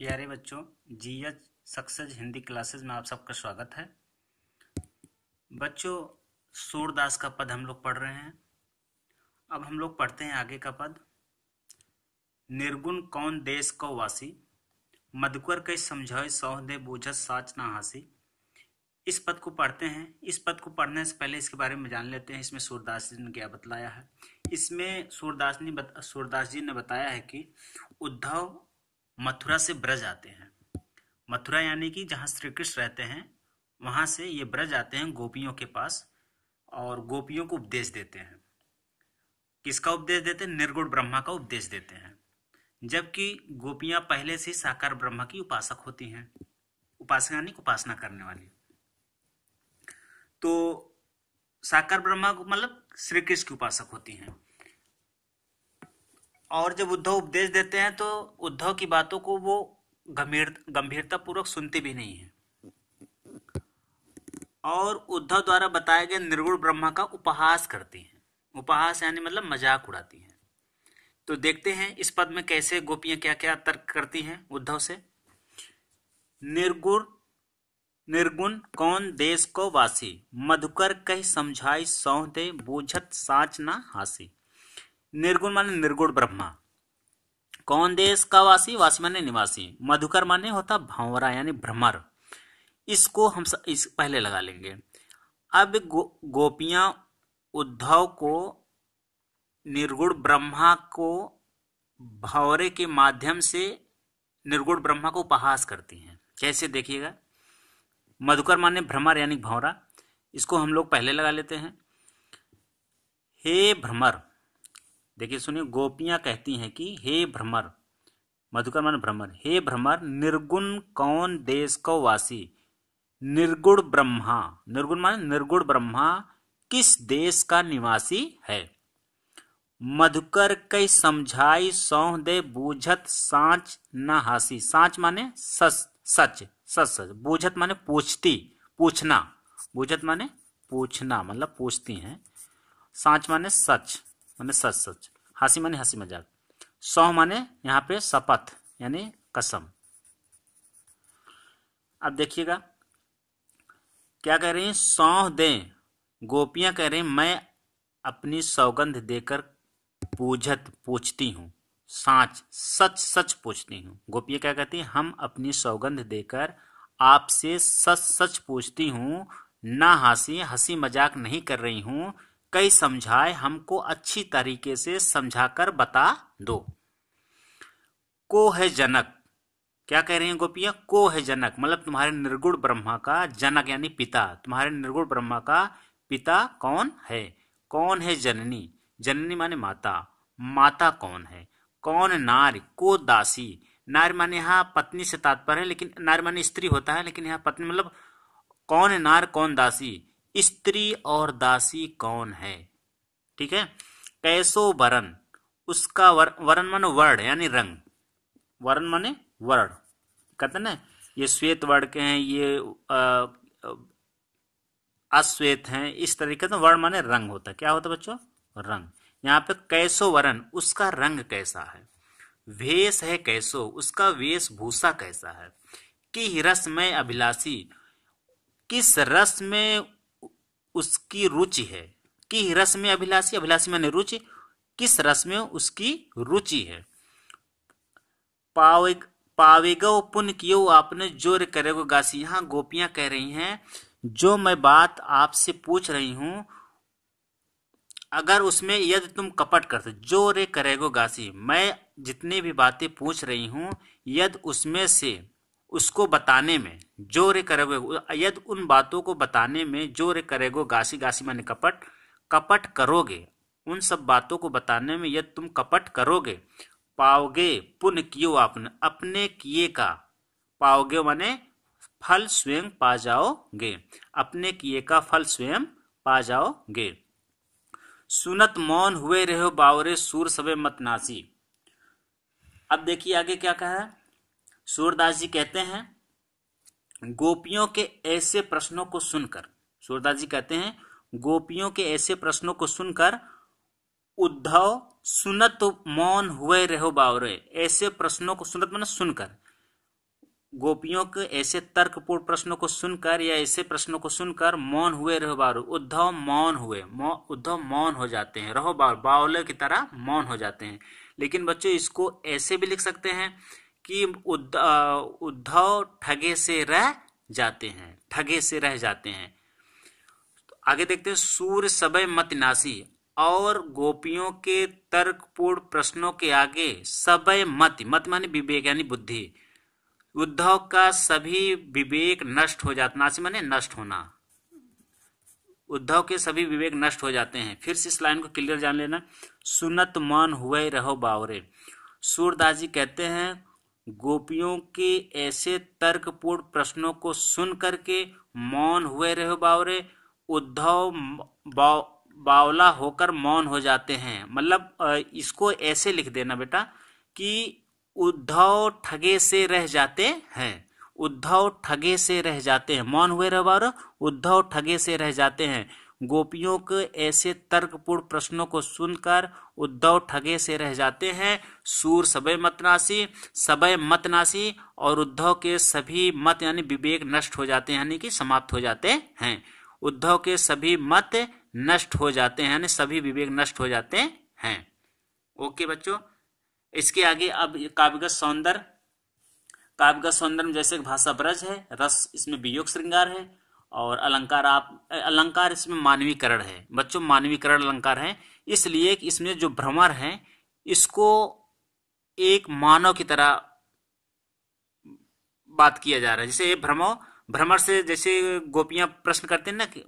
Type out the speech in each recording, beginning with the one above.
प्यारे बच्चों G H success Hindi classes में आप सबका स्वागत है बच्चों सूरदास का पद हम लोग पढ़ रहे हैं अब हम लोग पढ़ते हैं आगे का पद निर्गुण कौन देश को वासी मधुकर के समझाए सौहदे बोझत साच ना हासी इस पद को पढ़ते हैं इस पद को पढ़ने से पहले इसके बारे में जान लेते हैं इसमें सूरदास जी ने क्या बतलाया है इसमें सूरदास ने बत, सूरदास जी ने बताया है कि उद्धव मथुरा से ब्रज आते हैं मथुरा यानी कि जहाँ श्री कृष्ण रहते हैं वहाँ से ये ब्रज आते हैं गोपियों के पास और गोपियों को उपदेश देते हैं किसका उपदेश देते हैं निर्गुण ब्रह्मा का उपदेश देते हैं जबकि गोपियाँ पहले से साकार ब्रह्मा की उपासक होती हैं उपासक यानी उपासना करने वाली तो साकार ब्रह्मा को मतलब श्री कृष्ण की उपासक होती हैं और जब उद्धव उपदेश देते हैं तो उद्धव की बातों को वो गंभीर गंभीरता पूर्वक सुनते भी नहीं है और उद्धव द्वारा बताए गए निर्गुण ब्रह्मा का उपहास करती हैं उपहास यानी मतलब मजाक उड़ाती हैं तो देखते हैं इस पद में कैसे गोपियां क्या क्या तर्क करती हैं उद्धव से निर्गुण निर्गुण कौन देश को वासी मधुकर कह समझाई सौ दे बूझत साच ना हासी निर्गुण माने निर्गुण ब्रह्मा कौन देश का वासी वासी माने निवासी मधुकर माने होता भावरा यानी भ्रमर इसको हम स, इस पहले लगा लेंगे अब गो, गोपियां उद्धव को निर्गुण ब्रह्मा को भावरे के माध्यम से निर्गुण ब्रह्मा को उपहास करती हैं कैसे देखिएगा मधुकर माने भ्रमर यानी भावरा इसको हम लोग पहले लगा लेते हैं हे भ्रमर देखिए सुनिए गोपियाँ कहती हैं कि हे भ्रमर मधुकर मन भ्रमर हे भ्रमर निर्गुण कौन देश को वासी निर्गुण ब्रह्मा निर्गुण मान निर्गुण ब्रह्मा किस देश का निवासी है मधुकर कई समझाई सौ दे बूझत सांच न हासी सांच माने सच सच सच सच बूझत माने पूछती पूछना बूझत माने पूछना मतलब पूछती हैं सांच माने सच मैंने सच सच हंसी माने हंसी मजाक सौ माने यहाँ पे शपथ यानी कसम अब देखिएगा क्या कह रही सौ दे दें गोपियां कह रही मैं अपनी सौगंध देकर पूजत पूछती हूँ साँच सच सच पूछती हूँ गोपियां क्या कहती हम अपनी सौगंध देकर आपसे सच सच पूछती हूँ ना हंसी हंसी मजाक नहीं कर रही हूँ कई समझाए हमको अच्छी तरीके से समझाकर बता दो को है जनक क्या कह रही हैं गोपियां को है जनक मतलब तुम्हारे निर्गुण ब्रह्मा का जनक यानी पिता तुम्हारे निर्गुण ब्रह्मा का पिता कौन है कौन है जननी जननी माने माता माता कौन है कौन नार को दासी नार माने यहाँ पत्नी से तात्पर्य है लेकिन नार माने स्त्री होता है लेकिन यहाँ पत्नी मतलब कौन नार कौन दासी स्त्री और दासी कौन है ठीक है कैसो वरण उसका वरण मन वर्ण यानी रंग वरण माने वर्ण कहते ना ये श्वेत वर्ण के हैं ये अश्वेत हैं इस तरीके से तो वर्ण माने रंग होता क्या होता बच्चों रंग यहाँ पे कैसो वरण उसका रंग कैसा है वेश है कैसो उसका वेशभूषा कैसा है कि रस में अभिलाषी किस रस में उसकी रुचि है कि रस में अभिलाषी अभिलाषी मैंने रुचि किस रस में उसकी रुचि है पावे पावेगो पुण्य कियो आपने जोर करेगो गासी यहां गोपियां कह रही हैं जो मैं बात आपसे पूछ रही हूं अगर उसमें यदि तुम कपट करते जो रे करेगो गासी मैं जितनी भी बातें पूछ रही हूं यदि उसमें से उसको बताने में रे करेगो यद उन बातों को बताने में जो रे करेगो गासी गासी माने कपट कपट करोगे उन सब बातों को बताने में यद तुम कपट करोगे पाओगे पुण्य कियो आपने अपने किए का पाओगे माने फल स्वयं पा जाओगे अपने किए का फल स्वयं पा जाओगे सुनत मौन हुए रहो बावरे सूर सबे मत नासी अब देखिए आगे क्या कहा है सूरदास जी कहते हैं गोपियों के ऐसे प्रश्नों को सुनकर सूरदास जी कहते हैं गोपियों के ऐसे प्रश्नों को सुनकर उद्धव सुनत मौन हुए रहो बावरे ऐसे प्रश्नों को सुनत मन सुनकर गोपियों के ऐसे तर्कपूर्ण प्रश्नों को सुनकर या ऐसे प्रश्नों को सुनकर मौन हुए रहो बारो उद्धव मौन हुए मौ, उद्धव मौन हो जाते हैं रहो बावले की तरह मौन हो जाते हैं लेकिन बच्चों इसको ऐसे भी लिख सकते हैं कि उद्धव ठगे से रह जाते हैं ठगे से रह जाते हैं तो आगे देखते हैं सूर्य सबय मतनासी और गोपियों के तर्कपूर्ण प्रश्नों के आगे सबय मत मत माने विवेक यानी बुद्धि उद्धव का सभी विवेक नष्ट हो जाता नासी माने नष्ट होना उद्धव के सभी विवेक नष्ट हो जाते हैं फिर से इस लाइन को क्लियर जान लेना सुनत मन हुए रहो बावरे सूरदास जी कहते हैं गोपियों के ऐसे तर्कपूर्ण प्रश्नों को सुन करके मौन हुए रहे बावरे उद्धव बाव, बावला होकर मौन हो जाते हैं मतलब इसको ऐसे लिख देना बेटा कि उद्धव ठगे से रह जाते हैं उद्धव ठगे से रह जाते हैं मौन हुए रहे बावरे उद्धव ठगे से रह जाते हैं गोपियों के ऐसे तर्कपूर्ण प्रश्नों को सुनकर उद्धव ठगे से रह जाते हैं सूर सबय मतनासी सबय मतनासी और उद्धव के सभी मत यानी विवेक नष्ट हो जाते हैं यानी कि समाप्त हो जाते हैं उद्धव के सभी मत नष्ट हो जाते हैं यानी सभी विवेक नष्ट हो जाते हैं ओके बच्चों इसके आगे अब काव्यगत सौंदर्य काव्यगत सौंदर्य में जैसे भाषा ब्रज है रस इसमें वियोग श्रृंगार है और अलंकार आप अलंकार इसमें मानवीकरण है बच्चों मानवीकरण अलंकार है इसलिए कि इसमें जो भ्रमर है इसको एक मानव की तरह बात किया जा रहा है जैसे भ्रमो भ्रमर से जैसे गोपियां प्रश्न करते हैं ना कि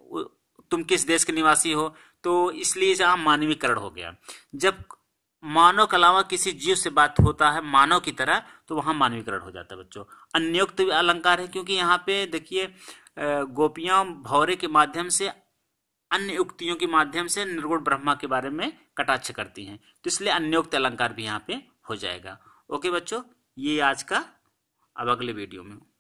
तुम किस देश के निवासी हो तो इसलिए जहां मानवीकरण हो गया जब मानव के अलावा किसी जीव से बात होता है मानव की तरह तो वहां मानवीकरण हो जाता है बच्चों अन्योक्त अलंकार है क्योंकि यहाँ पे देखिए गोपियां भौरे के माध्यम से अन्य उक्तियों के माध्यम से निर्गुण ब्रह्मा के बारे में कटाक्ष करती हैं तो इसलिए अन्योक्त अलंकार भी यहाँ पे हो जाएगा ओके बच्चों ये आज का अब अगले वीडियो में